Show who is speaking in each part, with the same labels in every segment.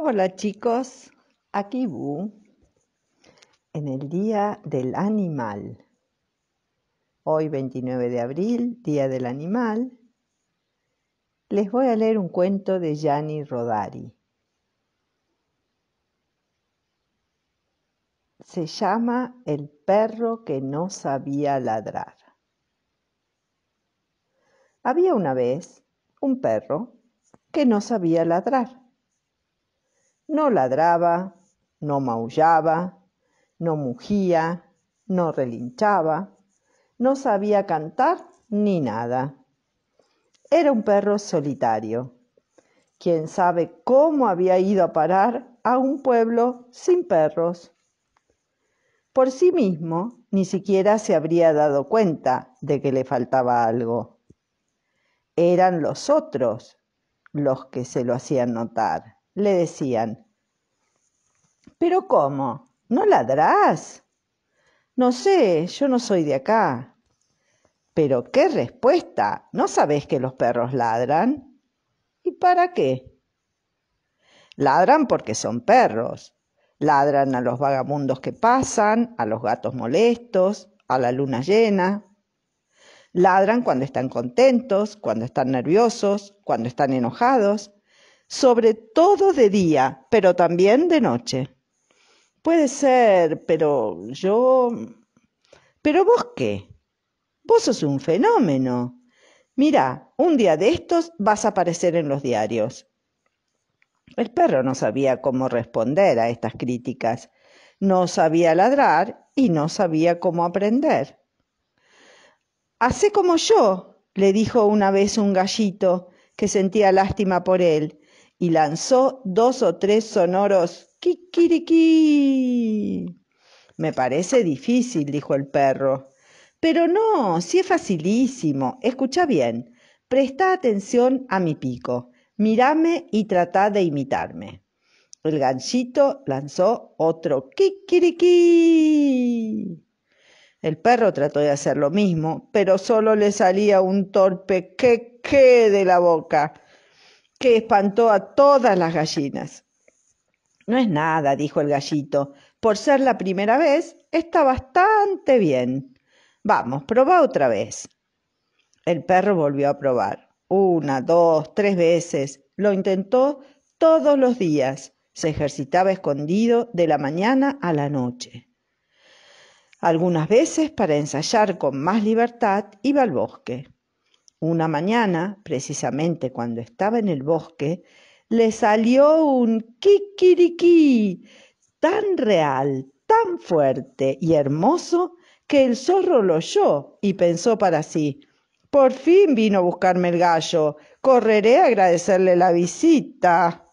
Speaker 1: Hola chicos, aquí Bu en el Día del Animal. Hoy 29 de abril, Día del Animal, les voy a leer un cuento de Gianni Rodari. Se llama El perro que no sabía ladrar. Había una vez un perro que no sabía ladrar no ladraba, no maullaba, no mugía, no relinchaba, no sabía cantar ni nada. Era un perro solitario. Quién sabe cómo había ido a parar a un pueblo sin perros. Por sí mismo, ni siquiera se habría dado cuenta de que le faltaba algo. Eran los otros los que se lo hacían notar le decían, ¿pero cómo? ¿No ladrás? No sé, yo no soy de acá. Pero qué respuesta, ¿no sabés que los perros ladran? ¿Y para qué? Ladran porque son perros. Ladran a los vagabundos que pasan, a los gatos molestos, a la luna llena. Ladran cuando están contentos, cuando están nerviosos, cuando están enojados sobre todo de día, pero también de noche. Puede ser, pero yo... ¿Pero vos qué? Vos sos un fenómeno. Mira, un día de estos vas a aparecer en los diarios. El perro no sabía cómo responder a estas críticas. No sabía ladrar y no sabía cómo aprender. Hacé como yo, le dijo una vez un gallito que sentía lástima por él y lanzó dos o tres sonoros kikiriki. Me parece difícil, dijo el perro. Pero no, sí es facilísimo. Escucha bien. Presta atención a mi pico. Mírame y trata de imitarme. El ganchito lanzó otro kikiriki. El perro trató de hacer lo mismo, pero solo le salía un torpe que de la boca que espantó a todas las gallinas. No es nada, dijo el gallito. Por ser la primera vez, está bastante bien. Vamos, proba otra vez. El perro volvió a probar. Una, dos, tres veces. Lo intentó todos los días. Se ejercitaba escondido de la mañana a la noche. Algunas veces, para ensayar con más libertad, iba al bosque. Una mañana, precisamente cuando estaba en el bosque, le salió un kikiriki tan real, tan fuerte y hermoso que el zorro lo oyó y pensó para sí, por fin vino a buscarme el gallo, correré a agradecerle la visita.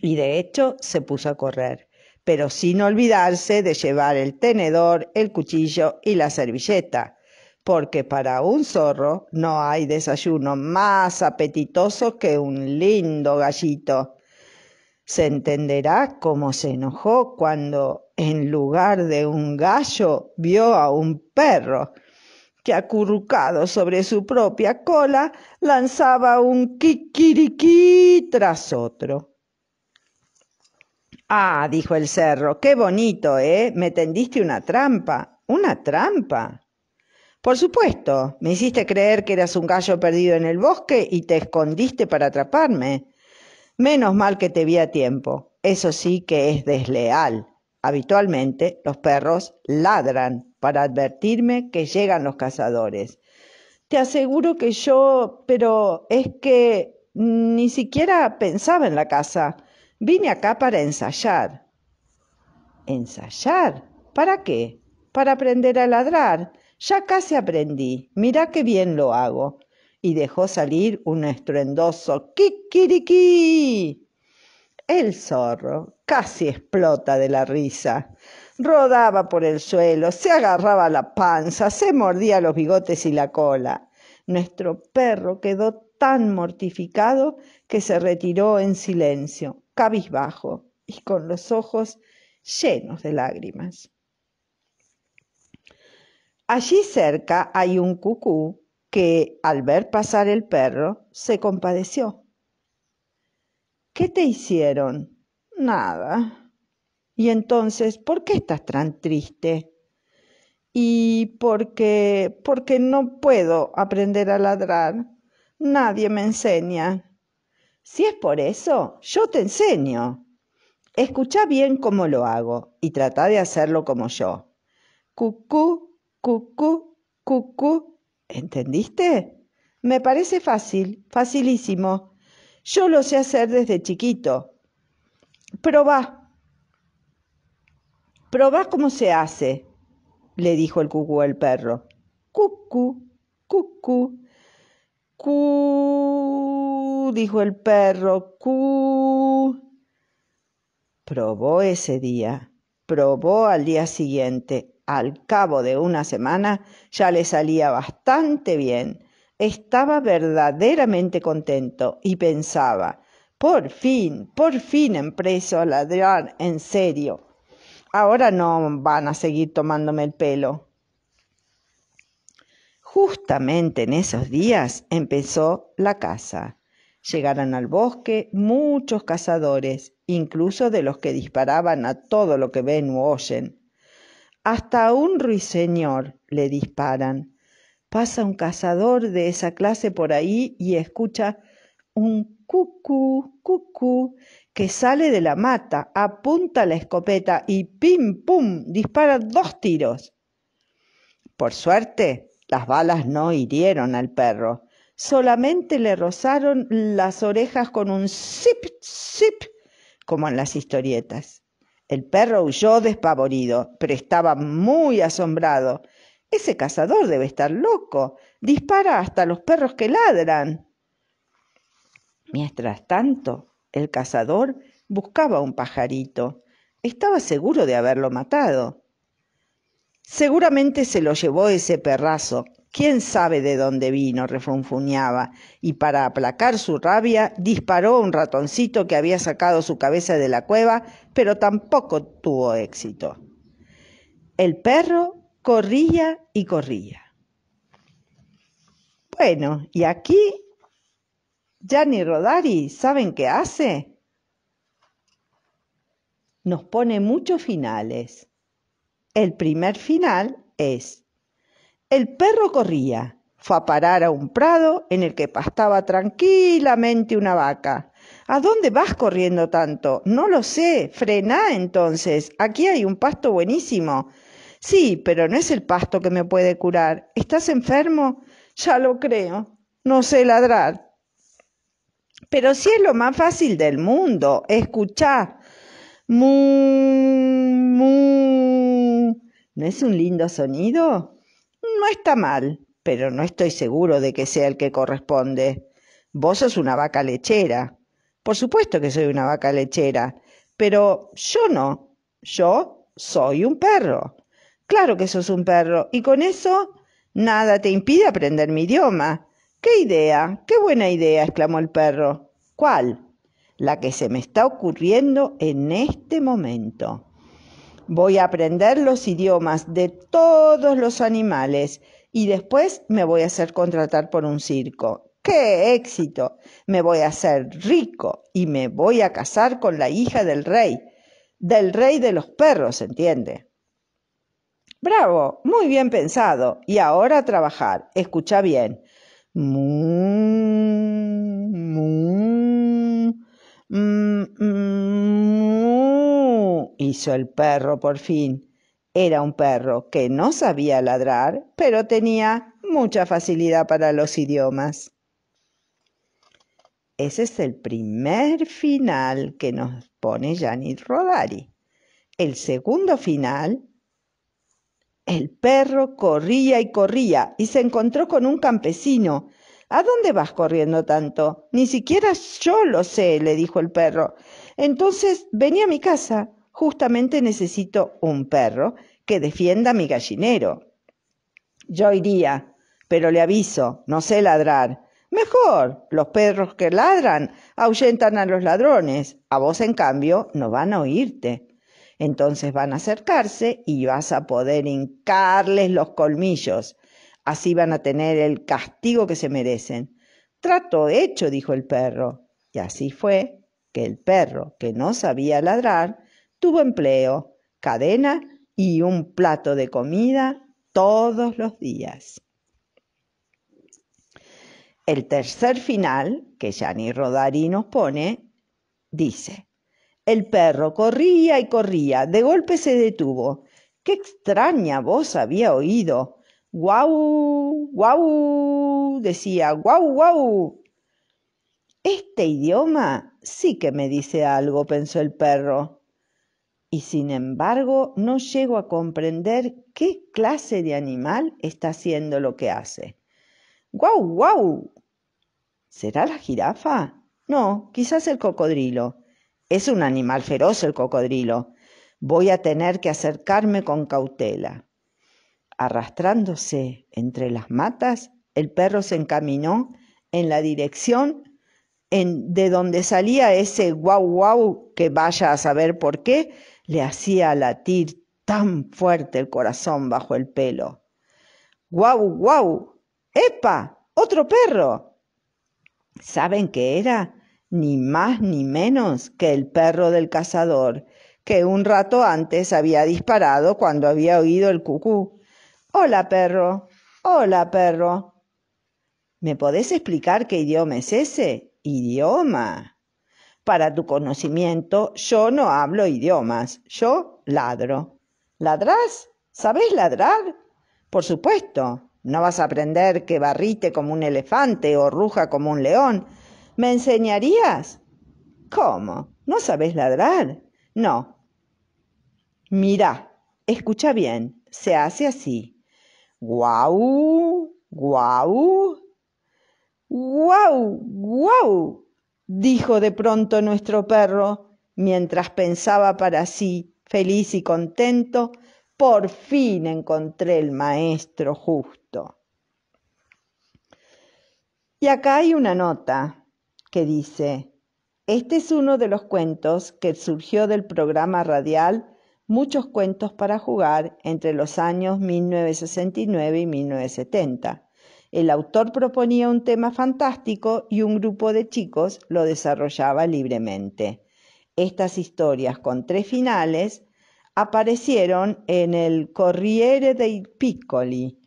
Speaker 1: Y de hecho se puso a correr, pero sin olvidarse de llevar el tenedor, el cuchillo y la servilleta porque para un zorro no hay desayuno más apetitoso que un lindo gallito. Se entenderá cómo se enojó cuando en lugar de un gallo vio a un perro que acurrucado sobre su propia cola lanzaba un kikiriki tras otro. Ah, dijo el cerro, qué bonito, ¿eh? Me tendiste una trampa. ¿Una trampa? Por supuesto, me hiciste creer que eras un gallo perdido en el bosque y te escondiste para atraparme. Menos mal que te vi a tiempo. Eso sí que es desleal. Habitualmente los perros ladran para advertirme que llegan los cazadores. Te aseguro que yo, pero es que ni siquiera pensaba en la casa. Vine acá para ensayar. ¿Ensayar? ¿Para qué? Para aprender a ladrar. Ya casi aprendí, mirá qué bien lo hago. Y dejó salir un estruendoso kikiriki. El zorro casi explota de la risa. Rodaba por el suelo, se agarraba la panza, se mordía los bigotes y la cola. Nuestro perro quedó tan mortificado que se retiró en silencio, cabizbajo y con los ojos llenos de lágrimas. Allí cerca hay un cucú que, al ver pasar el perro, se compadeció. ¿Qué te hicieron? Nada. Y entonces, ¿por qué estás tan triste? Y porque, porque no puedo aprender a ladrar. Nadie me enseña. Si es por eso, yo te enseño. Escucha bien cómo lo hago y trata de hacerlo como yo. Cucú, Cucú, cucú. ¿Entendiste? Me parece fácil, facilísimo. Yo lo sé hacer desde chiquito. Probá. Probá cómo se hace, le dijo el cucú al perro. Cucú, cucú. Cu, dijo el perro. Cu. Probó ese día, probó al día siguiente, al cabo de una semana ya le salía bastante bien. Estaba verdaderamente contento y pensaba, por fin, por fin impreso a ladrar en serio. Ahora no van a seguir tomándome el pelo. Justamente en esos días empezó la caza. Llegaron al bosque muchos cazadores, incluso de los que disparaban a todo lo que ven u oyen. Hasta un ruiseñor le disparan. Pasa un cazador de esa clase por ahí y escucha un cucú, cucú, que sale de la mata, apunta la escopeta y pim, pum, dispara dos tiros. Por suerte, las balas no hirieron al perro, solamente le rozaron las orejas con un zip, zip, como en las historietas. El perro huyó despavorido, pero estaba muy asombrado. Ese cazador debe estar loco. Dispara hasta los perros que ladran. Mientras tanto, el cazador buscaba un pajarito. Estaba seguro de haberlo matado. Seguramente se lo llevó ese perrazo, quién sabe de dónde vino, refunfuñaba, y para aplacar su rabia disparó un ratoncito que había sacado su cabeza de la cueva, pero tampoco tuvo éxito. El perro corría y corría. Bueno, y aquí Gianni Rodari, ¿saben qué hace? Nos pone muchos finales. El primer final es el perro corría, fue a parar a un prado en el que pastaba tranquilamente una vaca. ¿A dónde vas corriendo tanto? No lo sé. Frená entonces. Aquí hay un pasto buenísimo. Sí, pero no es el pasto que me puede curar. ¿Estás enfermo? Ya lo creo. No sé ladrar. Pero sí es lo más fácil del mundo. ¡Escuchá! Mu, mu. ¿No es un lindo sonido? No está mal, pero no estoy seguro de que sea el que corresponde. Vos sos una vaca lechera. Por supuesto que soy una vaca lechera, pero yo no. Yo soy un perro. Claro que sos un perro, y con eso nada te impide aprender mi idioma. ¡Qué idea! ¡Qué buena idea! exclamó el perro. ¿Cuál? La que se me está ocurriendo en este momento. Voy a aprender los idiomas de todos los animales y después me voy a hacer contratar por un circo. ¡Qué éxito! Me voy a hacer rico y me voy a casar con la hija del rey, del rey de los perros, ¿entiende? Bravo, muy bien pensado. Y ahora a trabajar. Escucha bien. Mm, mm, mm, hizo el perro por fin. Era un perro que no sabía ladrar, pero tenía mucha facilidad para los idiomas. Ese es el primer final que nos pone Janit Rodari. El segundo final, el perro corría y corría y se encontró con un campesino. ¿A dónde vas corriendo tanto? Ni siquiera yo lo sé, le dijo el perro. Entonces, vení a mi casa. Justamente necesito un perro que defienda mi gallinero. Yo iría, pero le aviso, no sé ladrar. Mejor, los perros que ladran ahuyentan a los ladrones. A vos, en cambio, no van a oírte. Entonces van a acercarse y vas a poder hincarles los colmillos. Así van a tener el castigo que se merecen. Trato hecho, dijo el perro. Y así fue que el perro, que no sabía ladrar, tuvo empleo, cadena y un plato de comida todos los días. El tercer final, que Gianni Rodari nos pone, dice, el perro corría y corría, de golpe se detuvo. Qué extraña voz había oído. ¡Guau! ¡Guau! decía, ¡guau! ¡guau! Este idioma sí que me dice algo, pensó el perro y sin embargo no llego a comprender qué clase de animal está haciendo lo que hace. ¡Guau, guau! ¿Será la jirafa? No, quizás el cocodrilo. Es un animal feroz el cocodrilo. Voy a tener que acercarme con cautela. Arrastrándose entre las matas, el perro se encaminó en la dirección en, de donde salía ese guau guau que vaya a saber por qué le hacía latir tan fuerte el corazón bajo el pelo. ¡Guau, guau! ¡Epa! ¡Otro perro! ¿Saben qué era? Ni más ni menos que el perro del cazador, que un rato antes había disparado cuando había oído el cucú. Hola, perro. Hola, perro. ¿Me podés explicar qué idioma es ese? Idioma. Para tu conocimiento, yo no hablo idiomas, yo ladro. ¿Ladrás? ¿Sabés ladrar? Por supuesto, no vas a aprender que barrite como un elefante o ruja como un león. ¿Me enseñarías? ¿Cómo? ¿No sabes ladrar? No. Mira, escucha bien, se hace así. Guau, guau, guau, guau dijo de pronto nuestro perro, mientras pensaba para sí, feliz y contento, por fin encontré el maestro justo. Y acá hay una nota que dice, este es uno de los cuentos que surgió del programa radial Muchos cuentos para jugar entre los años 1969 y 1970 el autor proponía un tema fantástico y un grupo de chicos lo desarrollaba libremente. Estas historias con tres finales aparecieron en el Corriere dei Piccoli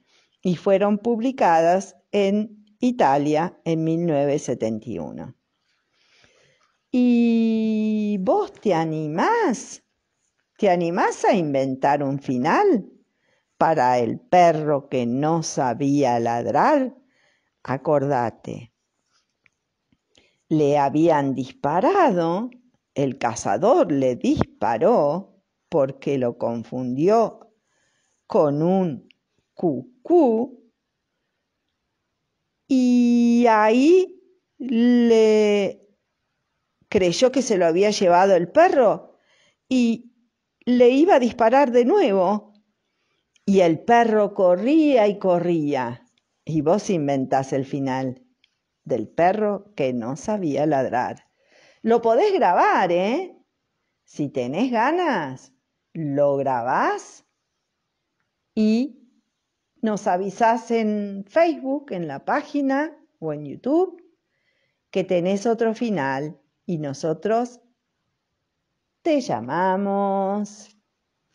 Speaker 1: y fueron publicadas en Italia en 1971. ¿Y vos te animás? ¿Te animás a inventar un final? para el perro que no sabía ladrar, acordate, le habían disparado, el cazador le disparó porque lo confundió con un cucú y ahí le creyó que se lo había llevado el perro y le iba a disparar de nuevo y el perro corría y corría. Y vos inventás el final del perro que no sabía ladrar. Lo podés grabar, ¿eh? Si tenés ganas, lo grabás y nos avisás en Facebook, en la página o en YouTube que tenés otro final y nosotros te llamamos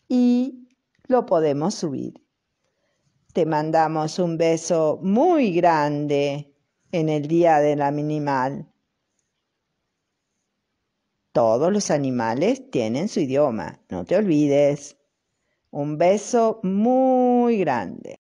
Speaker 1: y lo podemos subir. Te mandamos un beso muy grande en el día de la minimal. Todos los animales tienen su idioma, no te olvides. Un beso muy grande.